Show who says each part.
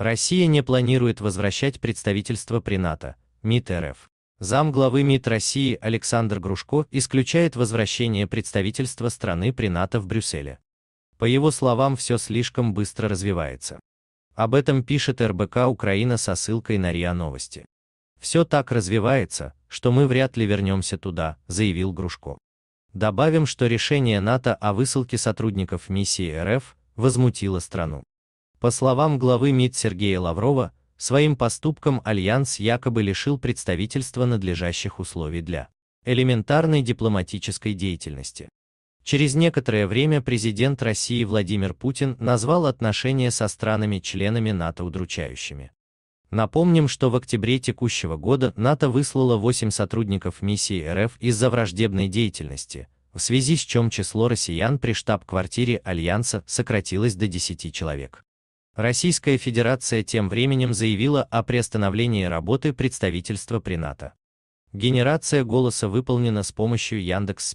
Speaker 1: Россия не планирует возвращать представительство при НАТО, МИД РФ. Зам главы МИД России Александр Грушко исключает возвращение представительства страны при НАТО в Брюсселе. По его словам, все слишком быстро развивается. Об этом пишет РБК Украина со ссылкой на РИА Новости. Все так развивается, что мы вряд ли вернемся туда, заявил Грушко. Добавим, что решение НАТО о высылке сотрудников миссии РФ возмутило страну. По словам главы МИД Сергея Лаврова, своим поступком Альянс якобы лишил представительства надлежащих условий для элементарной дипломатической деятельности. Через некоторое время президент России Владимир Путин назвал отношения со странами-членами НАТО удручающими. Напомним, что в октябре текущего года НАТО выслало 8 сотрудников миссии РФ из-за враждебной деятельности, в связи с чем число россиян при штаб-квартире Альянса сократилось до 10 человек. Российская Федерация тем временем заявила о приостановлении работы представительства при НАТО. Генерация голоса выполнена с помощью Яндекс